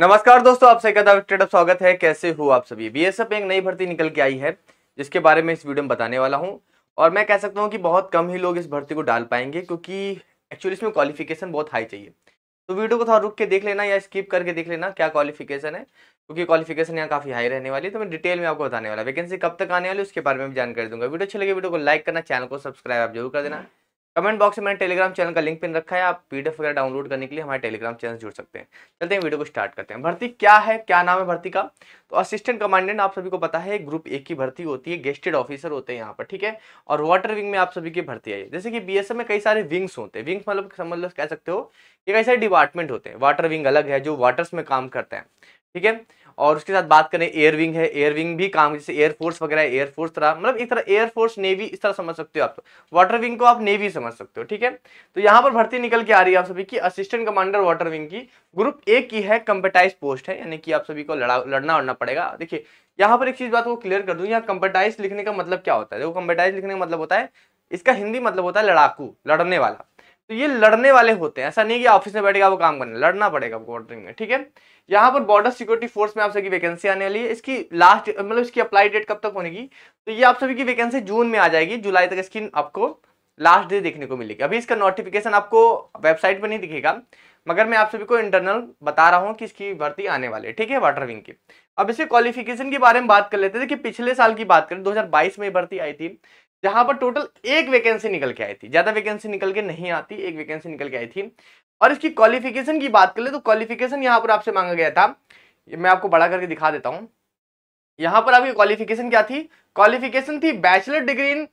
नमस्कार दोस्तों आप सभी का स्वागत है कैसे हो आप सभी बी एस एक नई भर्ती निकल के आई है जिसके बारे में इस वीडियो में बताने वाला हूं और मैं कह सकता हूं कि बहुत कम ही लोग इस भर्ती को डाल पाएंगे क्योंकि एक्चुअली इसमें क्वालिफिकेशन बहुत हाई चाहिए तो वीडियो को थोड़ा रुक के देख लेना या स्किप करके देख लेना क्या क्वालिफिकेशन है क्योंकि क्वालिफिकेशन यहाँ काफ़ी हाई रहने वाली है तो मैं डिटेल में आपको बताने वाला वैकेंसी कब तक आने वाली उसके बारे में भी जानकारी दूंगा वीडियो अच्छी लगे वीडियो को लाइक करना चैनल को सब्सक्राइब आप जरूर कर देना कमेंट बॉक्स में मैंने टेलीग्राम चैनल का लिंक पिन रखा है आप पीडीएफ वगैरह डाउनलोड करने के लिए हमारे टेलीग्राम चैनल जुड़ सकते हैं चलते हैं वीडियो को स्टार्ट करते हैं भर्ती क्या है क्या नाम है भर्ती का तो असिस्टेंट कमांडेंट आप सभी को पता है ग्रुप ए की भर्ती होती है गेस्टेड ऑफिसर होते हैं यहाँ पर ठीक है और वाटर विंग में आप सभी की भर्ती आई जैसे कि बी में कई सारे विंग्स होते हैं विंग्स मतलब समझ लो कह सकते हो कि कई सारे डिपार्टमेंट होते हैं वाटर विंग अलग है जो वाटर्स में काम करते हैं ठीक है और उसके साथ बात करें एयर विंग है एयर विंग भी काम जैसे एयरफोर्स वगैरह एयरफोर्स तरह मतलब एक तरह एयरफोर्स नेवी इस तरह समझ सकते हो आप तो वाटर विंग को आप नेवी समझ सकते हो ठीक है तो यहाँ पर भर्ती निकल के आ रही है आप सभी की असिस्टेंट कमांडर वाटर विंग की ग्रुप ए की है कंपटाइज पोस्ट है यानी कि आप सभी को लड़ा लड़ना उड़ना पड़ेगा देखिए यहाँ पर एक चीज बात को क्लियर कर दूँ यहाँ कंपेटाइज लिखने का मतलब क्या होता है देखो कंपेटाइज लिखने का मतलब होता है इसका हिंदी मतलब होता है लड़ाकू लड़ने वाला तो ये लड़ने वाले होते हैं ऐसा नहीं कि ऑफिस में बैठेगा वो काम करना लड़ना पड़ेगा बॉर्डरिंग में ठीक है यहाँ पर बॉर्डर सिक्योरिटी फोर्स में आप सभी वैकेंसी आने वाली है इसकी लास्ट मतलब इसकी अप्लाई डेट कब तक होनेगी तो ये आप सभी की वैकेंसी जून में आ जाएगी जुलाई तक इसकी आपको लास्ट डे देखने को मिलेगी अभी इसका नोटिफिकेशन आपको वेबसाइट पर नहीं दिखेगा मगर मैं आप सभी को इंटरनल बता रहा हूँ कि इसकी भर्ती आने वाली है ठीक है वाटर विंग की अब इसके क्वालिफिकेशन के बारे में बात कर लेते हैं कि पिछले साल की बात करें 2022 में भर्ती आई थी जहां पर टोटल एक वैकेंसी निकल के आई थी ज्यादा वैकेंसी निकल के नहीं आती एक वैकेंसी निकल के आई थी और इसकी क्वालिफिकेशन की बात कर ले तो क्वालिफिकेशन यहाँ पर आपसे मांगा गया था मैं आपको बड़ा करके दिखा देता हूँ यहाँ पर आपकी क्वालिफिकेशन क्या थी क्वालिफिकेशन थी bachelor degree in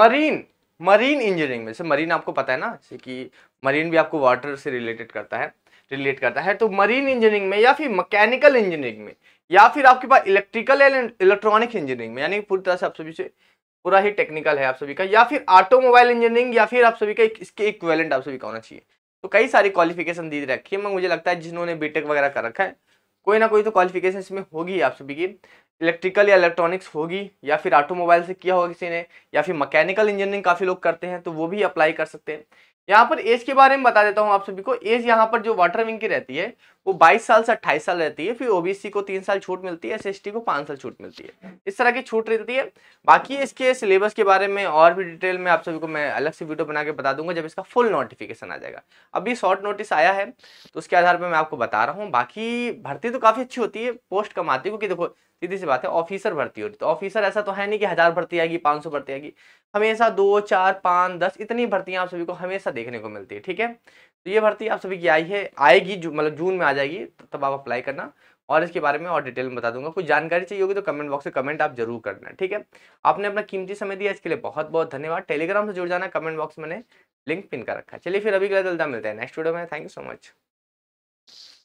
marine marine engineering में से मरीन आपको पता है ना जैसे कि मरीन भी आपको वाटर से रिलेटेड करता है रिलेट करता है तो मरीन इंजीनियरिंग में या फिर मैकेनिकल इंजीनियरिंग में या फिर आपके पास इलेक्ट्रिकल एंड इलेक्ट्रॉनिक इंजीनियरिंग में यानी पूरी तरह से आप सभी से पूरा ही टेक्निकल है आप सभी का या फिर ऑटोमोबाइल इंजीनियरिंग या फिर आप सभी का इसके इक्वेलेंट आप सभी का होना चाहिए तो कई सारी क्वालिफिकेशन दी रखी है मैं मुझे लगता है जिन्होंने बीटेक वगैरह कर रखा है कोई ना कोई तो क्वालिफिकेशन इसमें होगी आप सभी की इलेक्ट्रिकल या इलेक्ट्रॉनिक्स होगी या फिर ऑटोमोबाइल से किया होगा किसी ने या फिर मैकेनिकल इंजीनियरिंग काफ़ी लोग करते हैं तो वो भी अप्लाई कर सकते हैं यहाँ पर एज के बारे में बता देता हूँ आप सभी को एज यहाँ पर जो वाटर विंग की रहती है वो 22 साल से 28 साल रहती है फिर ओबीसी को तीन साल छूट मिलती है एसएसटी को पाँच साल छूट मिलती है इस तरह की छूट रहती है बाकी इसके सिलेबस के बारे में और भी डिटेल में आप सभी को मैं अलग से वीडियो बना के बता दूंगा जब इसका फुल नोटिफिकेशन आ जाएगा अभी शॉर्ट नोटिस आया है तो उसके आधार पर मैं आपको बता रहा हूँ बाकी भर्ती तो काफ़ी अच्छी होती है पोस्ट कम आती है क्योंकि देखो सीधी सी बात है ऑफिसर भर्ती हो रही तो ऑफिसर ऐसा तो है नहीं कि हज़ार भर्ती आएगी पाँच भर्ती आएगी हमेशा दो चार पाँच दस इतनी भर्तियाँ आप सभी को हमेशा देखने को मिलती है ठीक है तो ये भर्ती आप सभी की आई है आएगी मतलब जून में आ जाएगी तो तब आप अप्लाई करना और इसके बारे में और डिटेल में बता दूंगा कुछ जानकारी चाहिए होगी तो कमेंट बॉक्स में कमेंट आप जरूर करना ठीक है आपने अपना कीमती समय दिया इसके लिए बहुत बहुत धन्यवाद टेलीग्राम से जुड़ जाना कमेंट बॉक्स मैंने लिंक पिन कर रखा है चलिए फिर अभी जल्दा तो मिलता मिलते हैं नेक्स्ट वीडियो में थैंक यू सो मच